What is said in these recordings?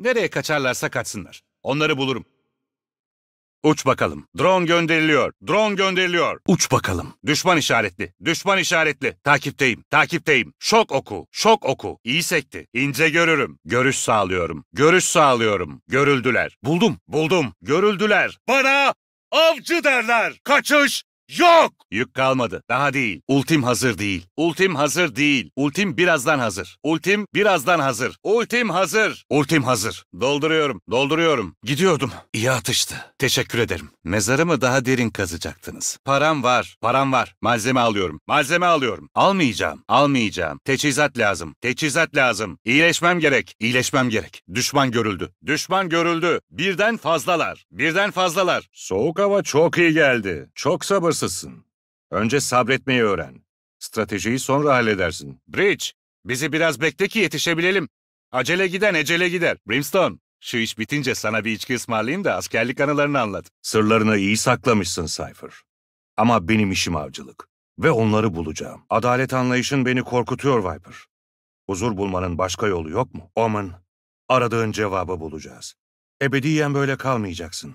Nereye kaçarlarsa kaçsınlar. Onları bulurum. Uç bakalım. Drone gönderiliyor. Drone gönderiliyor. Uç bakalım. Düşman işaretli. Düşman işaretli. Takipteyim. Takipteyim. Şok oku. Şok oku. İyi sekti. İnce görürüm. Görüş sağlıyorum. Görüş sağlıyorum. Görüldüler. Buldum. Buldum. Görüldüler. Bana avcı derler. Kaçış Yok! Yük kalmadı. Daha değil. Ultim hazır değil. Ultim hazır değil. Ultim birazdan hazır. Ultim birazdan hazır. Ultim hazır. Ultim hazır. Dolduruyorum. Dolduruyorum. Gidiyordum. İyi atıştı. Teşekkür ederim. Mezarımı daha derin kazacaktınız. Param var. Param var. Malzeme alıyorum. Malzeme alıyorum. Almayacağım. Almayacağım. Teçhizat lazım. Teçhizat lazım. İyileşmem gerek. İyileşmem gerek. Düşman görüldü. Düşman görüldü. Birden fazlalar. Birden fazlalar. Soğuk hava çok iyi geldi. Çok sabırsız piyasasın. Önce sabretmeyi öğren. Stratejiyi sonra halledersin. Bridge, bizi biraz bekle ki yetişebilelim. Acele giden ecele gider. Brimstone, şu iş bitince sana bir içki ısmarlayayım da askerlik anılarını anlat. Sırlarını iyi saklamışsın Cypher. Ama benim işim avcılık. Ve onları bulacağım. Adalet anlayışın beni korkutuyor Viper. Huzur bulmanın başka yolu yok mu? Omen, aradığın cevabı bulacağız. Ebediyen böyle kalmayacaksın.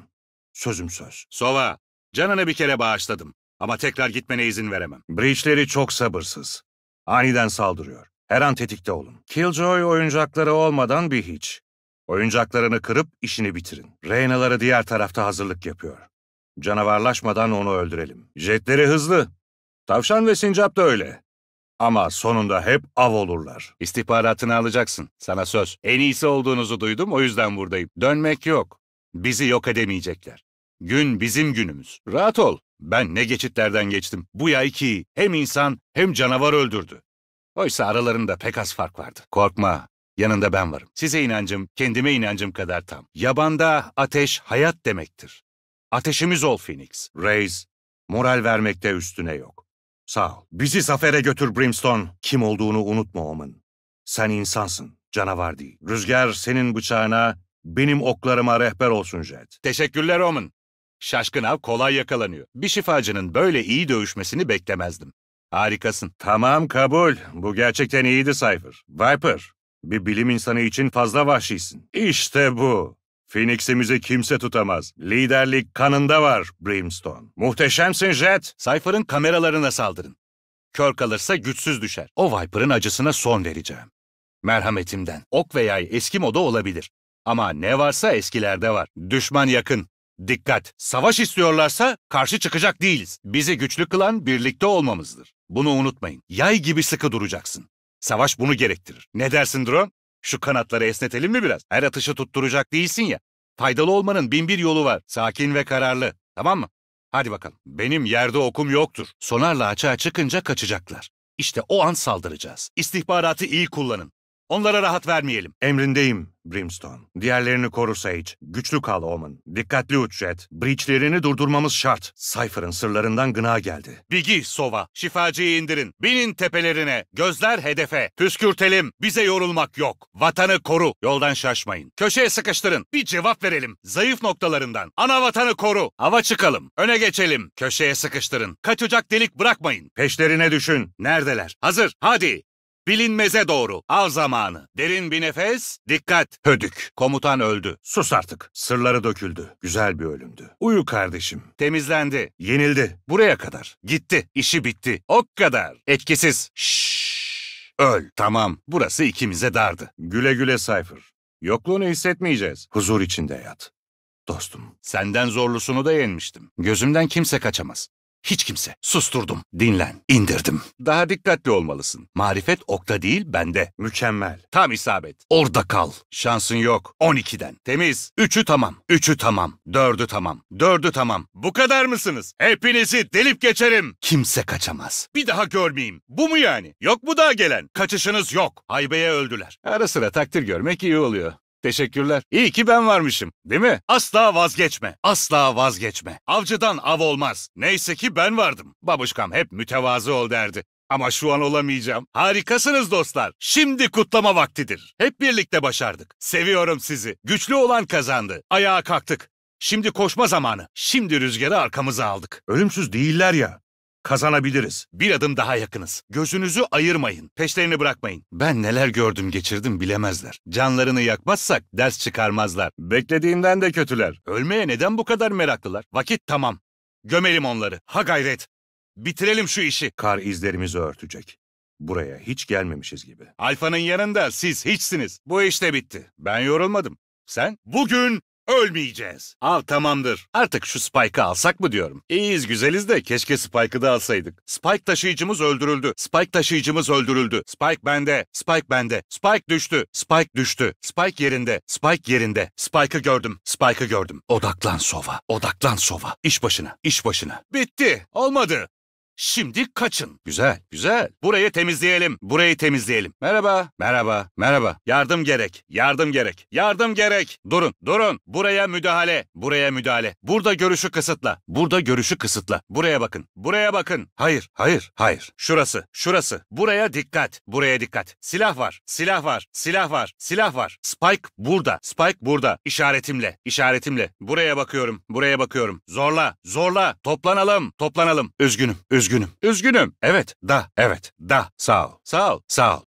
Sözüm söz. Sova, Canını bir kere bağışladım. Ama tekrar gitmene izin veremem. Breachleri çok sabırsız. Aniden saldırıyor. Her an tetikte olun. Killjoy oyuncakları olmadan bir hiç. Oyuncaklarını kırıp işini bitirin. Reynaları diğer tarafta hazırlık yapıyor. Canavarlaşmadan onu öldürelim. Jetleri hızlı. Tavşan ve sincap da öyle. Ama sonunda hep av olurlar. İstihbaratını alacaksın. Sana söz. En iyisi olduğunuzu duydum o yüzden buradayım. Dönmek yok. Bizi yok edemeyecekler. Gün bizim günümüz. Rahat ol. Ben ne geçitlerden geçtim. Bu yay ki hem insan hem canavar öldürdü. Oysa aralarında pek az fark vardı. Korkma, yanında ben varım. Size inancım, kendime inancım kadar tam. Yabanda ateş hayat demektir. Ateşimiz ol Phoenix. Reis, moral vermekte üstüne yok. Sağ ol. Bizi zafere götür Brimstone. Kim olduğunu unutma Omen. Sen insansın, canavar değil. Rüzgar senin bıçağına, benim oklarıma rehber olsun Jed. Teşekkürler Omen. Şaşkın av kolay yakalanıyor. Bir şifacının böyle iyi dövüşmesini beklemezdim. Harikasın. Tamam kabul. Bu gerçekten iyiydi Cypher. Viper, bir bilim insanı için fazla vahşisin. İşte bu. Phoenix'imizi kimse tutamaz. Liderlik kanında var Brimstone. Muhteşemsin Jet. Cypher'ın kameralarına saldırın. Kör kalırsa güçsüz düşer. O Viper'ın acısına son vereceğim. Merhametimden. Ok veya eski moda olabilir. Ama ne varsa eskilerde var. Düşman yakın. Dikkat! Savaş istiyorlarsa karşı çıkacak değiliz. Bizi güçlü kılan birlikte olmamızdır. Bunu unutmayın. Yay gibi sıkı duracaksın. Savaş bunu gerektirir. Ne dersin drone? Şu kanatları esnetelim mi biraz? Her atışı tutturacak değilsin ya. Faydalı olmanın bin bir yolu var. Sakin ve kararlı. Tamam mı? Hadi bakalım. Benim yerde okum yoktur. Sonarla açığa çıkınca kaçacaklar. İşte o an saldıracağız. İstihbaratı iyi kullanın. Onlara rahat vermeyelim. Emrindeyim. Brimstone. Diğerlerini koru Sage. Güçlü kal Omen. Dikkatli uç Jet. Breachlerini durdurmamız şart. Cypher'ın sırlarından gına geldi. Bigi Sova. Şifacıyı indirin. Binin tepelerine. Gözler hedefe. Püskürtelim. Bize yorulmak yok. Vatanı koru. Yoldan şaşmayın. Köşeye sıkıştırın. Bir cevap verelim. Zayıf noktalarından. Ana vatanı koru. Hava çıkalım. Öne geçelim. Köşeye sıkıştırın. Kaçacak delik bırakmayın. Peşlerine düşün. Neredeler? Hazır. Hadi. Bilinmeze doğru. Al zamanı. Derin bir nefes. Dikkat. Hödük. Komutan öldü. Sus artık. Sırları döküldü. Güzel bir ölümdü. Uyu kardeşim. Temizlendi. Yenildi. Buraya kadar. Gitti. İşi bitti. O kadar. Etkisiz. Şşş. Öl. Tamam. Burası ikimize dardı. Güle güle Cypher. Yokluğunu hissetmeyeceğiz. Huzur içinde yat. Dostum, senden zorlusunu da yenmiştim. Gözümden kimse kaçamaz. Hiç kimse. Susturdum. Dinlen. İndirdim. Daha dikkatli olmalısın. Marifet okta değil bende. Mükemmel. Tam isabet. Orada kal. Şansın yok. 12'den. Temiz. 3'ü tamam. 3'ü tamam. 4'ü tamam. 4'ü tamam. Bu kadar mısınız? Hepinizi delip geçerim. Kimse kaçamaz. Bir daha görmeyeyim. Bu mu yani? Yok mu daha gelen? Kaçışınız yok. Haybeye öldüler. Ara sıra takdir görmek iyi oluyor. Teşekkürler. İyi ki ben varmışım, değil mi? Asla vazgeçme, asla vazgeçme. Avcıdan av olmaz. Neyse ki ben vardım. Babuşkam hep mütevazı ol derdi. Ama şu an olamayacağım. Harikasınız dostlar. Şimdi kutlama vaktidir. Hep birlikte başardık. Seviyorum sizi. Güçlü olan kazandı. Ayağa kalktık. Şimdi koşma zamanı. Şimdi rüzgarı arkamıza aldık. Ölümsüz değiller ya. Kazanabiliriz. Bir adım daha yakınız. Gözünüzü ayırmayın. Peşlerini bırakmayın. Ben neler gördüm geçirdim bilemezler. Canlarını yakmazsak ders çıkarmazlar. Beklediğimden de kötüler. Ölmeye neden bu kadar meraklılar? Vakit tamam. Gömelim onları. Ha gayret. Bitirelim şu işi. Kar izlerimizi örtecek. Buraya hiç gelmemişiz gibi. Alfa'nın yanında siz hiçsiniz. Bu iş de bitti. Ben yorulmadım. Sen? Bugün Ölmeyeceğiz. Al tamamdır. Artık şu Spike'ı alsak mı diyorum. İyiyiz güzeliz de keşke Spike'ı da alsaydık. Spike taşıyıcımız öldürüldü. Spike taşıyıcımız öldürüldü. Spike bende. Spike bende. Spike düştü. Spike düştü. Spike yerinde. Spike yerinde. Spike'ı gördüm. Spike'ı gördüm. Odaklan sova. Odaklan sova. İş başına. İş başına. Bitti. Olmadı. Şimdi kaçın. Güzel, güzel. Burayı temizleyelim. Burayı temizleyelim. Merhaba, merhaba, merhaba. Yardım gerek, yardım gerek, yardım gerek. Durun, durun. Buraya müdahale, buraya müdahale. Burada görüşü kısıtla, burada görüşü kısıtla. Buraya bakın, buraya bakın. Hayır, hayır, hayır. Şurası, şurası. Buraya dikkat, buraya dikkat. Silah var, silah var, silah var, silah var. Spike burada, Spike burada. İşaretimle, İşaretimle. Buraya bakıyorum, buraya bakıyorum. Zorla, zorla. Toplanalım, toplanalım. Üzgünüm, üzgünüm Üzgünüm. Üzgünüm. Evet. Da. Evet. Da. Sağ ol. Sağ ol. Sağ ol.